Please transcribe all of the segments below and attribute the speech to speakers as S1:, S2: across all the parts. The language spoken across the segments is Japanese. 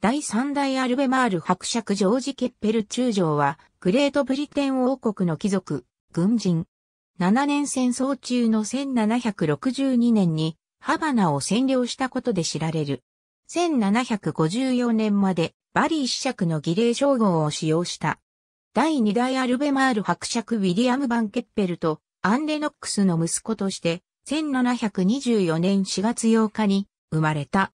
S1: 第三代アルベマール伯爵ジョージ・ケッペル中将は、グレートブリテン王国の貴族、軍人。7年戦争中の1762年に、ハバナを占領したことで知られる。1754年まで、バリー子爵の儀礼称号を使用した。第二代アルベマール伯爵ウィリアム・バン・ケッペルと、アン・レノックスの息子として、1724年4月8日に生まれた。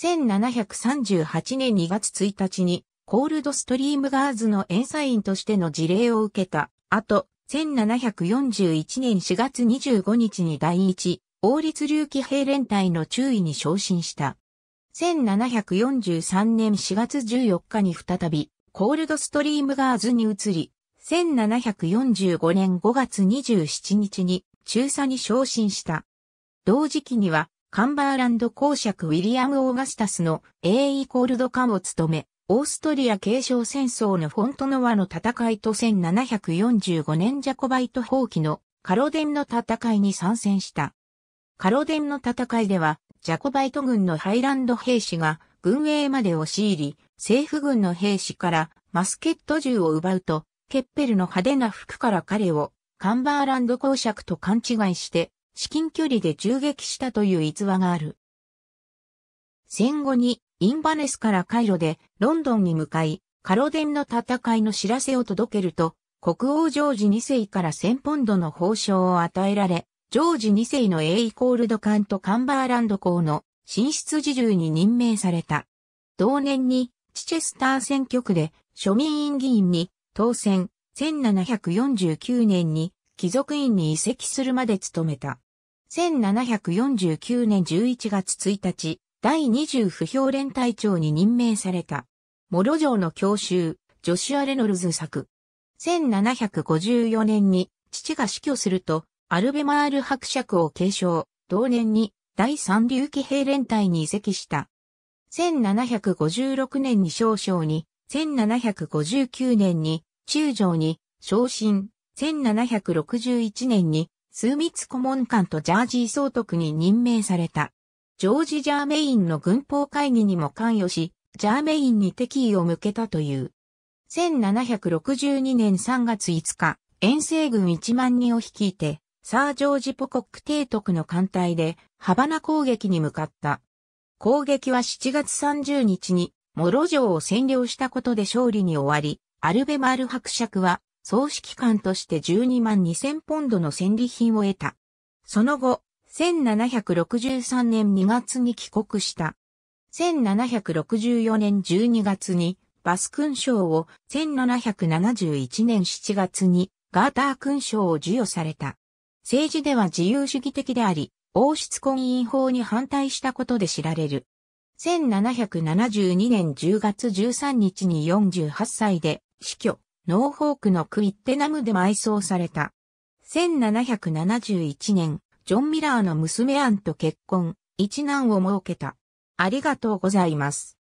S1: 1738年2月1日に、コールドストリームガーズの演奏員としての事例を受けたあと、1741年4月25日に第一、王立流騎兵連隊の注意に昇進した。1743年4月14日に再び、コールドストリームガーズに移り、1745年5月27日に中佐に昇進した。同時期にはカンバーランド公爵ウィリアム・オーガスタスの A イコールドカを務め、オーストリア継承戦争のフォントノワの戦いと1745年ジャコバイト放棄のカロデンの戦いに参戦した。カロデンの戦いでは、ジャコバイト軍のハイランド兵士が軍営まで押し入り、政府軍の兵士からマスケット銃を奪うと、ケッペルの派手な服から彼をカンバーランド公爵と勘違いして至近距離で銃撃したという逸話がある。戦後にインバネスからカイロでロンドンに向かい、カロデンの戦いの知らせを届けると、国王ジョージ2世から1000ポンドの報奨を与えられ、ジョージ2世の A イコールド艦とカンバーランド港の進出自重に任命された。同年にチチェスター選挙区で庶民院議員に当選1749年に貴族院に移籍するまで務めた。1749年11月1日、第20不評連隊長に任命された。モロ城の教習、ジョシュア・レノルズ作。1754年に父が死去すると、アルベマール伯爵を継承、同年に第三流騎兵連隊に移籍した。1756年に少将に、1759年に中将に昇進、1761年に枢密顧問官とジャージー総督に任命された。ジョージ・ジャーメインの軍法会議にも関与し、ジャーメインに敵意を向けたという。1762年3月5日、遠征軍1万人を率いて、サー・ジョージ・ポコック提督の艦隊で、ハバナ攻撃に向かった。攻撃は7月30日に、モロ城を占領したことで勝利に終わり、アルベマール伯爵は総指揮官として12万2000ポンドの戦利品を得た。その後、1763年2月に帰国した。1764年12月にバス勲章を1771年7月にガーター勲章を授与された。政治では自由主義的であり、王室婚姻法に反対したことで知られる。1772年10月13日に48歳で死去。ノーホークのクイッテナムで埋葬された。1771年、ジョン・ミラーの娘アンと結婚、一男を設けた。ありがとうございます。